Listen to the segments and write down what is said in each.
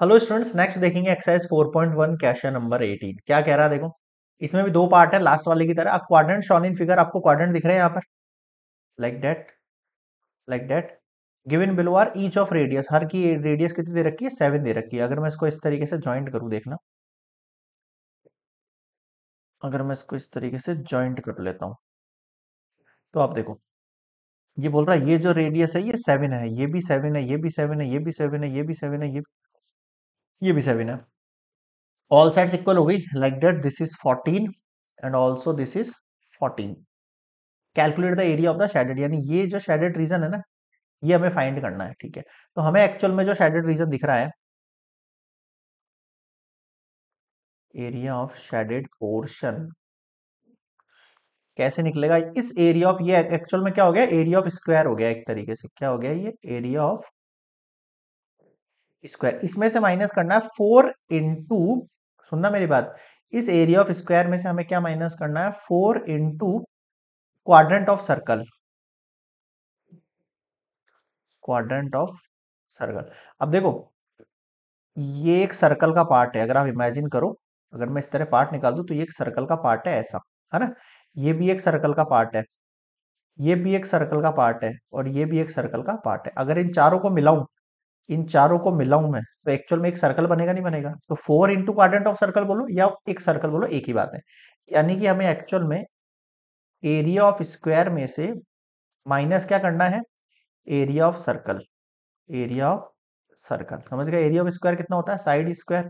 Hello students next देखेंगे exercise 4.1 question number 18 क्या कह रहा है देखो इसमें भी दो पार्ट है लास्ट वाले की तरह आप क्वाड्रेंट शॉन इन फिगर आपको क्वाड्रेंट दिख रहे हैं यहाँ पर like that like that given below are each of radius हर की रेडियस कितनी दे रखी है सेवन दे रखी है अगर मैं इसको इस तरीके से ज्वाइंट करूँ देखना अगर मैं इसको इस तरीके से ज्वाइंट कर लेता हूँ तो आप देखो ये बोल रहा है ये जो रेडियस है ये सेवन है ये भी सेवन है ये भी सेवन है ये भी सेवन है ये भी सेवन है ये ये भी सेवन है ऑल साइड्स इक्वल हो गई like that this is fourteen and also this is fourteen calculate the area of the shaded यानी ये जो शेडेड रीजन है ना ये हमें फाइंड करना है ठीक है तो हमें एक्चुअल में जो शेडेड रीजन दिख रहा है एरिया ऑफ शेडेड पोर्शन कैसे निकलेगा इस एरिया ऑफ ये एक्चुअल में क्या हो गया एरिया ऑफ स्क्वायर हो गया एक तरीके से क्या हो गया ये एरिया ऑफ स्क्वायर इसमें से माइनस करना है फोर इंटू सुनना मेरी बात इस एरिया ऑफ स्क्वायर में से हमें क्या माइनस करना है four into quadrant of circle quadrant of circle अब देखो ये एक सर्कल का पार्ट है अगर आप इमेजिन करो अगर मैं इस तरह पार्ट निकाल दू तो ये एक सर्कल का पार्ट है ऐसा है ना ये भी एक सर्कल का पार्ट है ये भी एक सर्कल का पार्ट है और ये भी एक सर्कल का पार्ट है अगर इन चारों को मिलाऊं इन चारों को मिलाऊं मैं तो एक्चुअल में एक सर्कल बनेगा नहीं बनेगा तो four into quadrant of circle बोलो या एक सर्कल बोलो एक ही बात है यानी कि हमें एक्चुअल में एरिया ऑफ स्क्वायर में से माइनस क्या करना है area of circle area of circle समझ गए एरिया ऑफ स्क्वायर कितना होता है side square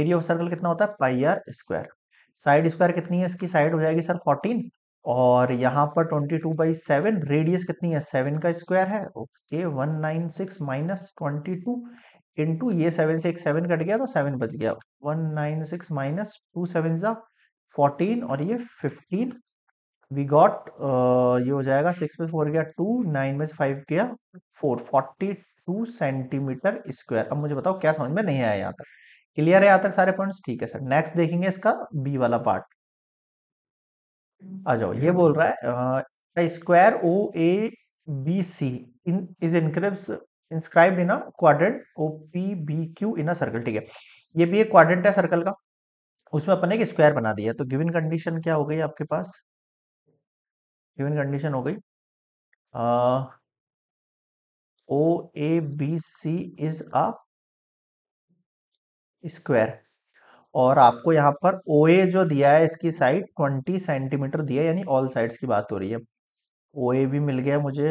area of circle कितना होता है pi r square side square कितनी है इसकी साइड हो जाएगी सर फोर्टीन और यहाँ पर twenty two by seven radius कितनी है सेवन का स्क्वायर है okay one nine six minus twenty two into ये सेवन से एक सेवन कट गया तो सेवन बच गया one nine six minus two seven ज़ा फोर्टीन और ये फिफ्टीन वी गॉट ये हो जाएगा सिक्स में फोर गया टू नाइन में से फाइव गया four forty two centimeter square अब मुझे बताओ क्या समझ में नहीं आया यहाँ तक क्लियर है यहां तक सारे पॉइंट्स ठीक है सर नेक्स्ट देखेंगे इसका बी वाला पार्ट आ जाओ ये बोल रहा है square O A B C in is inscribes inscribe in quadrant O P B Q in a circle ठीक है ये भी एक क्वाड्रेंट है सर्कल का उसमें अपन एक स्क्वायर बना दिया तो गिवन कंडीशन क्या हो गई आपके पास गिवन कंडीशन हो गई O A B C is a square और हाँ। आपको यहाँ पर ओ ए जो दिया है इसकी साइड ट्वेंटी सेंटीमीटर दिया है यानी ऑल साइड्स की बात हो रही है ओ ए भी मिल गया मुझे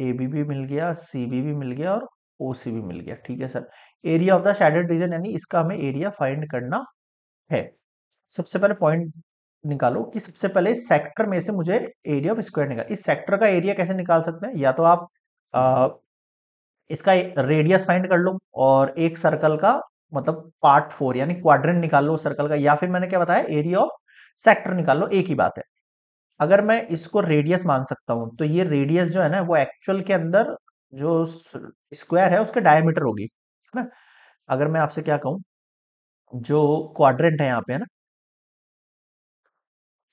ए बी भी मिल गया सी बी भी मिल गया और ओ सी भी मिल गया ठीक है sir area of the shaded region यानी इसका हमें एरिया फाइंड करना है सबसे पहले पॉइंट निकालो कि सबसे पहले इस सेक्टर में से मुझे एरिया ऑफ स्क्वायर निकाल इस सेक्टर का एरिया कैसे निकाल सकते हैं या तो आप आ, इसका रेडियस फाइंड कर लो और एक सर्कल का मतलब पार्ट फोर यानी क्वाड्रेंट निकाल लो सर्कल का या फिर मैंने क्या बताया एरिया ऑफ सेक्टर निकाल लो एक ही बात है अगर मैं इसको रेडियस मान सकता हूं तो ये रेडियस जो है ना वो एक्चुअल के अंदर जो स्क्वायर है उसके डायमीटर होगी है ना अगर मैं आपसे क्या कहूं जो क्वाड्रेंट है यहाँ पे है ना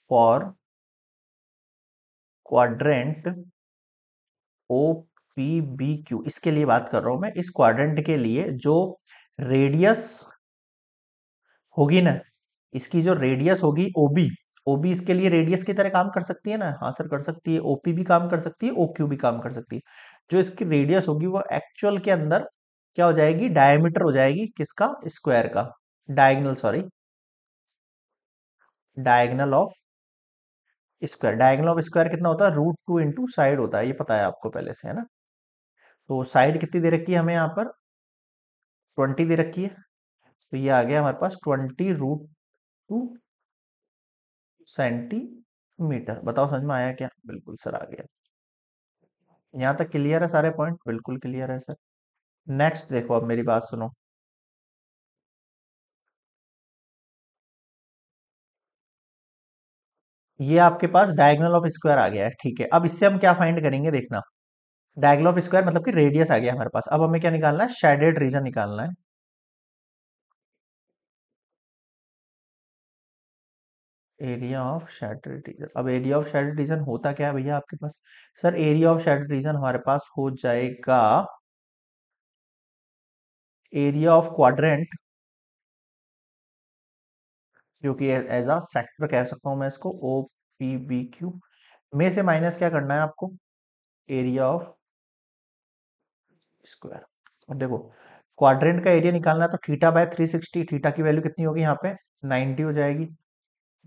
for quadrant O P B Q इसके लिए बात कर रहा हूं मैं इस क्वाड्रेंट के लिए जो रेडियस होगी ना इसकी जो रेडियस होगी ओबी ओबी इसके लिए रेडियस की तरह काम कर सकती है ना हाँ सर कर सकती है ओपी भी काम कर सकती है ओक्यू भी काम कर सकती है जो इसकी रेडियस होगी वो एक्चुअल के अंदर क्या हो जाएगी डायमीटर हो जाएगी किसका स्क्वायर का diagonal sorry diagonal of square diagonal of square कितना होता है रूट टू इंटू साइड होता है ये पता है आपको पहले से है ना तो साइड कितनी दे रखी है हमें यहाँ पर ट्वेंटी दे रखी है तो ये आ गया हमारे पास ट्वेंटी रूट टू सेंटीमीटर बताओ समझ में आया क्या बिल्कुल सर आ गया यहां तक क्लियर है सारे पॉइंट बिल्कुल क्लियर है सर नेक्स्ट देखो अब मेरी बात सुनो ये आपके पास डायगोनल ऑफ स्क्वायर आ गया है ठीक है अब इससे हम क्या फाइंड करेंगे देखना डायगल ऑफ स्क्वायर मतलब कि रेडियस आ गया हमारे पास अब हमें क्या निकालना है शेडेड रीजन निकालना है एरिया ऑफ शेडेड रीजन अब एरिया ऑफ शेडेड रीजन होता क्या है भैया आपके पास sir area of shaded region हमारे पास हो जाएगा एरिया ऑफ क्वाड्रेंट जो कि एज अ सेक्टर कह सकता हूं मैं इसको ओ पी बी क्यू में से माइनस क्या करना है आपको एरिया ऑफ स्क्वायर और देखो क्वाड्रेंट का एरिया निकालना तो थीटा बाय 360 थीटा की वैल्यू कितनी होगी यहाँ पे 90 हो जाएगी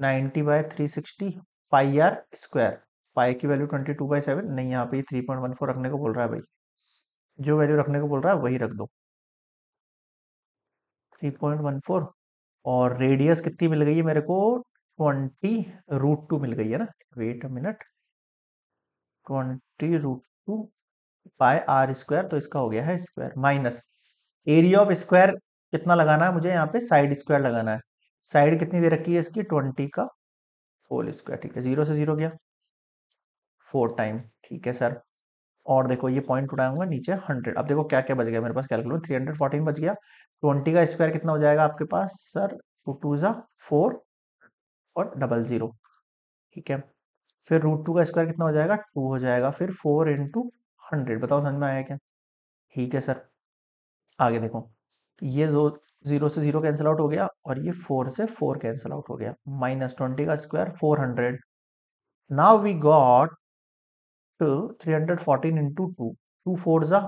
90 by 360 pi r square pi की वैल्यू 22 बाय सेवन नहीं यहाँ पे 3.14 रखने को बोल रहा है भाई जो वैल्यू रखने को बोल रहा है वही रख दो 3.14 और रेडियस कितनी मिल गई है मेरे को ट्वेंटी रूट टू मिल गई है ना wait a minute twenty root two five r square तो इसका हो गया है square minus area of square कितना लगाना है मुझे यहाँ पे साइड स्क्वायर लगाना है साइड कितनी दे रखी है इसकी ट्वेंटी का होल स्क्वायर ठीक है जीरो से जीरो गया फोर टाइम ठीक है सर और देखो ये पॉइंट उठाऊंगा नीचे हंड्रेड अब देखो क्या क्या बच गया मेरे पास कैलकुलेट थ्री हंड्रेड फोर्टीन बच गया ट्वेंटी का स्क्वायर कितना हो जाएगा आपके पास सर टू टू ज़ा फोर और डबल ज़ीरो ठीक है फिर रूट टू का स्क्वायर कितना हो जाएगा टू हो जाएगा फिर फोर इंटू हंड्रेड बताओ समझ में आया क्या ठीक है सर आगे देखो ये जो जीरो से जीरो कैंसिल आउट हो गया और ये फोर से फोर कैंसिल आउट हो गया माइनस ट्वेंटी का square four hundred now we got three hundred fourteen into two two four जा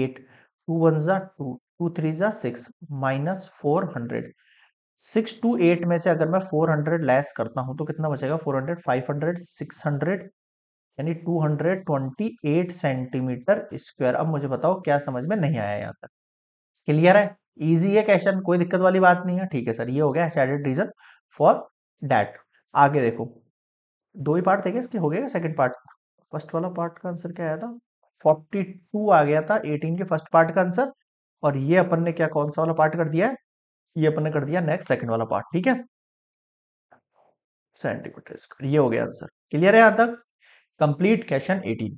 एट टू वन जा टू टू थ्री जा six minus four hundred six two eight में से अगर मैं फोर हंड्रेड लेस करता हूं तो कितना बचेगा four hundred five hundred six hundred यानी 228 सेंटीमीटर स्क्वायर अब मुझे बताओ क्या समझ में नहीं आया यहाँ तक क्लियर है इजी है क्वेश्चन कोई दिक्कत वाली बात नहीं है ठीक है सर ये हो गया शेडेड रीजन फॉर डैट आगे देखो दो ही पार्ट थे इसके हो गया सेकेंड पार्ट फर्स्ट वाला पार्ट का आंसर क्या आया था 42 आ गया था 18 के फर्स्ट पार्ट का आंसर और ये अपन ने क्या कौन सा वाला पार्ट कर दिया है ये अपन ने कर दिया नेक्स्ट सेकंड वाला पार्ट ठीक है सेंटीमीटर स्क्वायर ये हो गया आंसर क्लियर है यहां तक कंप्लीट क्वेश्चन 18